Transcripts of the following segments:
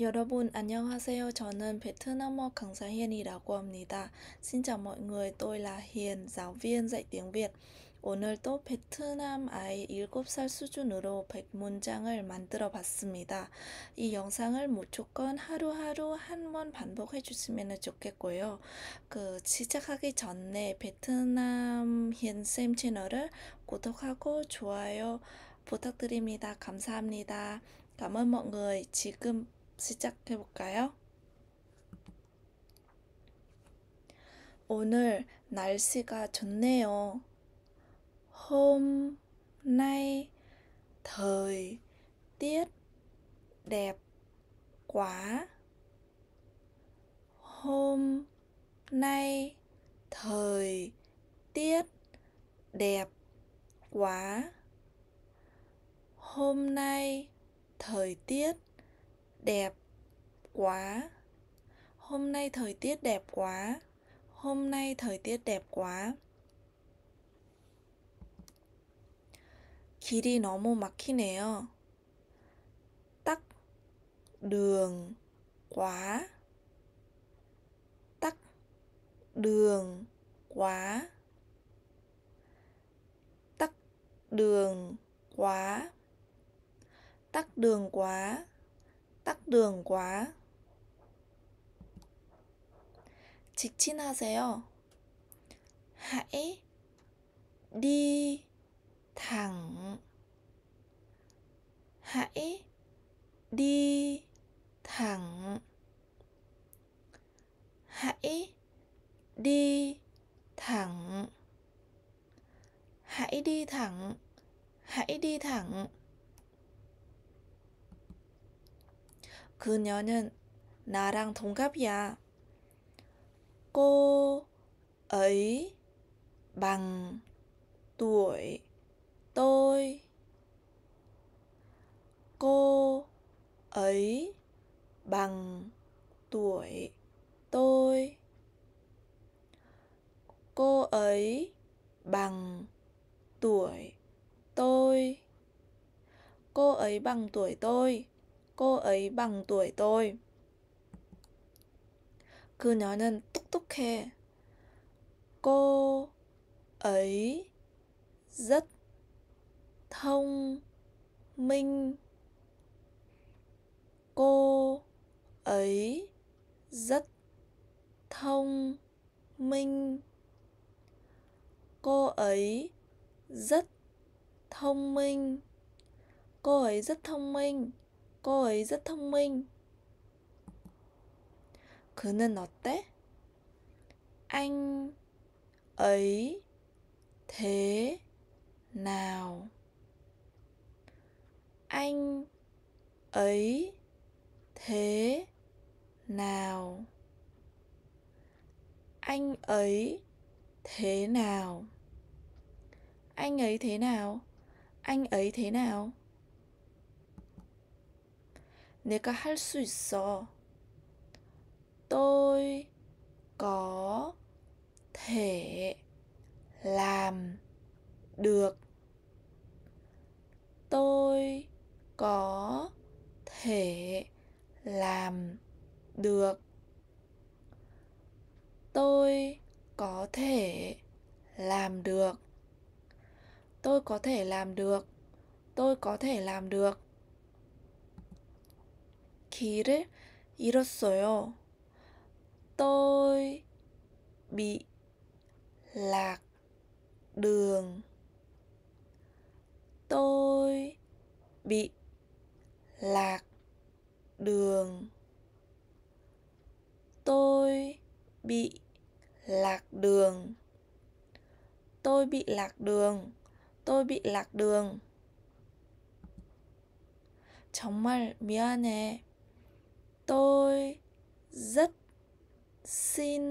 여러분 안녕하세요. 저는 베트남어 강사 현이라고 합니다. Xin chào mọi người, tôi là Hiền, giáo viên dạy tiếng Việt. 오늘 또 베트남 아이 7살 수준으로 100문장을 만들어 봤습니다. 이 영상을 무조건 하루하루 한 번 반복해 주시면 좋겠고요. 그 시작하기 전에 베트남 현쌤 채널을 구독하고 좋아요 부탁드립니다. 감사합니다. Cảm ơn 지금 시작해 볼까요? 오늘 날씨가 좋네요. Hôm nay thời tiết đẹp quá. Hôm nay thời tiết đẹp quá. Hôm nay thời tiết đẹp quá hôm nay thời tiết đẹp quá hôm nay thời tiết đẹp quá 길이 너무 막히네요. 딱, đường, quá. Tắc, đường, quá. Tắc, đường, quá. Tắc đường quá tắc đường quá 직진하세요 hãy đi thẳng hãy đi thẳng hãy đi thẳng hãy đi thẳng hãy đi thẳng 그녀는 나랑 동갑이야. 꼬의 bằng tuổi tôi cô ấy bằng tuổi tôi cô ấy bằng tuổi tôi cô ấy bằng tuổi tôi cô ấy bằng tuổi tôi. 그녀는 똑똑해. cô ấy rất thông minh. cô ấy rất thông minh. cô ấy rất thông minh. cô ấy rất thông minh cô ấy rất thông minh. 그는 어때? Anh ấy thế nào? Anh ấy thế nào? Anh ấy thế nào? Anh ấy thế nào? Anh ấy thế nào? 내가 할 수 있어. tôi có thể làm được tôi có thể làm được tôi có thể làm được tôi có thể làm được tôi có thể làm được 길을 잃었어요. Tôi bị lạc đường. Tôi bị lạc đường. Tôi bị lạc đường. Tôi bị lạc đường. Tôi bị lạc đường. 정말 미안해. tôi rất xin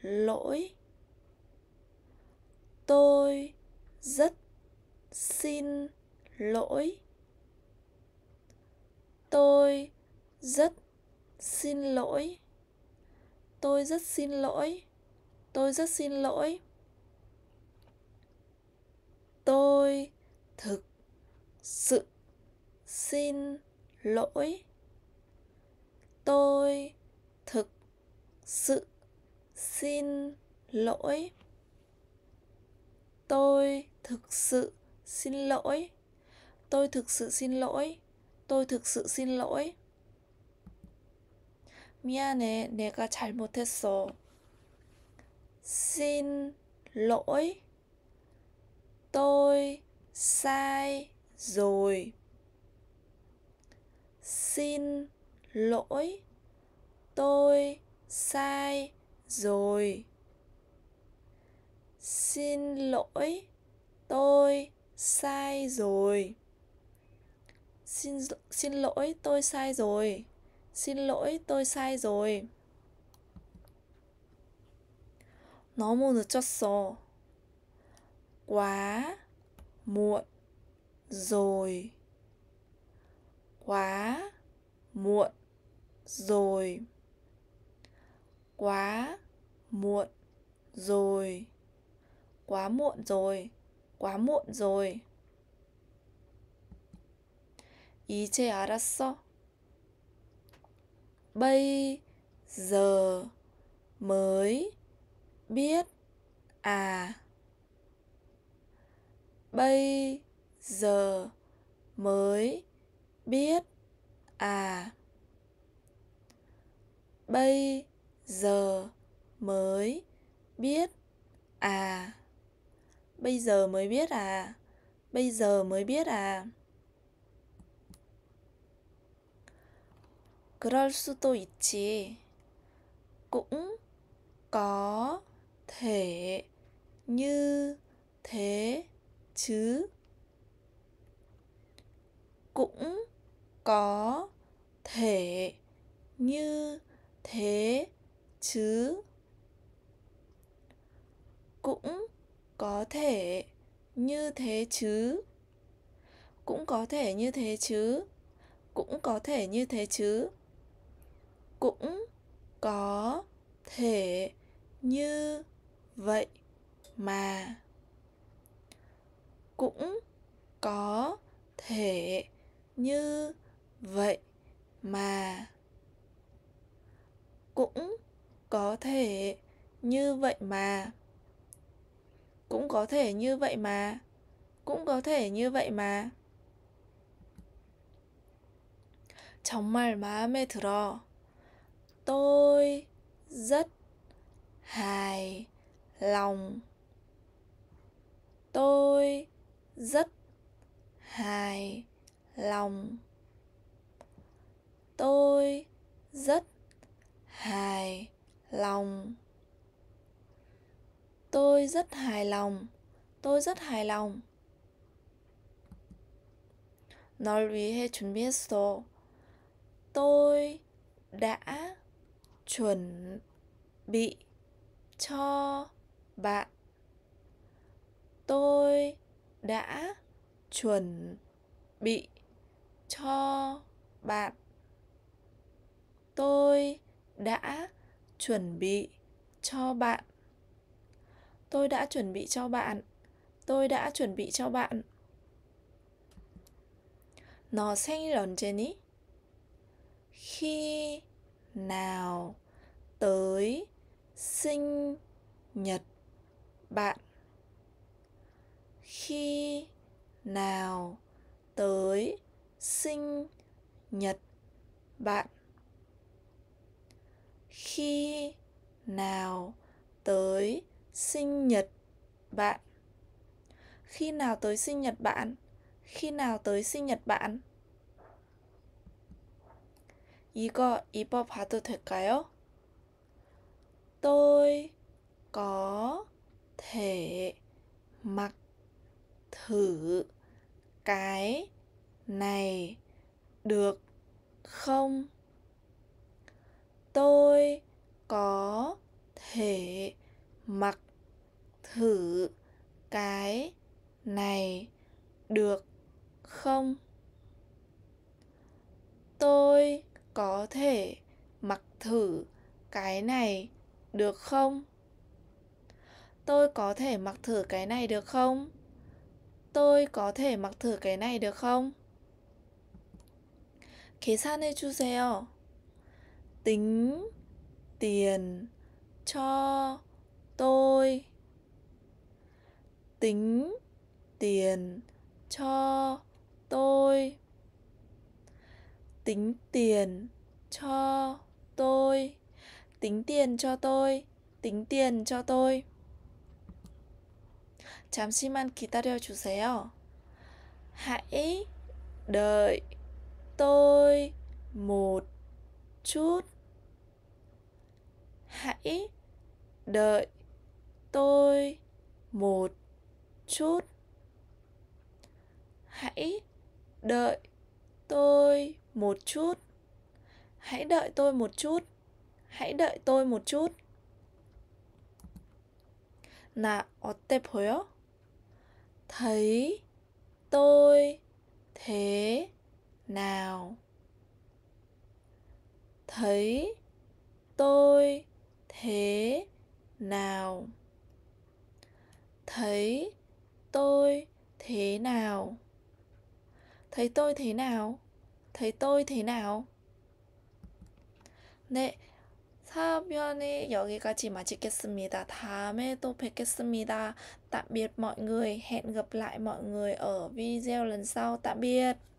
lỗi tôi rất xin lỗi tôi rất xin lỗi tôi rất xin lỗi tôi rất xin lỗi tôi thực sự xin lỗi tôi thực sự xin lỗi tôi thực sự xin lỗi tôi thực sự xin lỗi tôi thực sự xin lỗi 미안해 내가 잘못했어 xin lỗi tôi sai rồi xin lỗi tôi sai rồi xin lỗi tôi sai rồi xin xin lỗi tôi sai rồi xin lỗi tôi sai rồi 너무 늦었어 quá muộn rồi quá muộn rồi quá muộn rồi quá muộn rồi quá muộn rồi 이제 알았어 bây giờ mới biết à bây giờ mới biết à bây giờ mới biết à bây giờ mới biết à bây giờ mới biết à 그럴 수도 있지 cũng có thể như thế chứ cũng có thể như thế chứ cũng có thể như thế chứ cũng có thể như thế chứ cũng có thể như thế chứ cũng có thể như vậy mà cũng có thể như vậy mà cũng có thể như vậy mà cũng có thể như vậy mà cũng có thể như vậy mà 정말 마음에 들어 tôi rất hài lòng tôi rất hài lòng tôi rất hài lòng tôi rất hài lòng tôi rất hài lòng 널 위해 준비했어. tôi đã chuẩn bị cho bạn. tôi đã chuẩn bị cho bạn. tôi đã chuẩn bị cho bạn tôi đã chuẩn bị cho bạn tôi đã chuẩn bị cho bạn nó 생일 언제니? khi nào tới sinh nhật bạn khi nào tới sinh nhật bạn khi nào tới sinh nhật bạn khi nào tới sinh nhật bạn khi nào tới sinh nhật bạn 이거 입어봐도 될까요? Tôi có thể mặc thử cái này được không? tôi có thể mặc thử cái này được không tôi có thể mặc thử cái này được không tôi có thể mặc thử cái này được không tôi có thể mặc thử cái này được không 계산해 주세요 tính tiền cho tôi tính tiền cho tôi tính tiền cho tôi tính tiền cho tôi tính tiền cho tôi 잠시만 기다려 주세요. Hãy đợi tôi một chút hãy đợi tôi một chút hãy đợi tôi một chút hãy đợi tôi một chút hãy đợi tôi một chút là 어때 thấy tôi thế nào thấy tôi thế nào thấy tôi thế nào thấy tôi thế nào thấy tôi thế nào 네 사변이 여기까지 마치겠습니다. 다음에 또 뵙겠습니다. tạm biệt mọi người. Hẹn gặp lại mọi người ở video lần sau. Tạm biệt.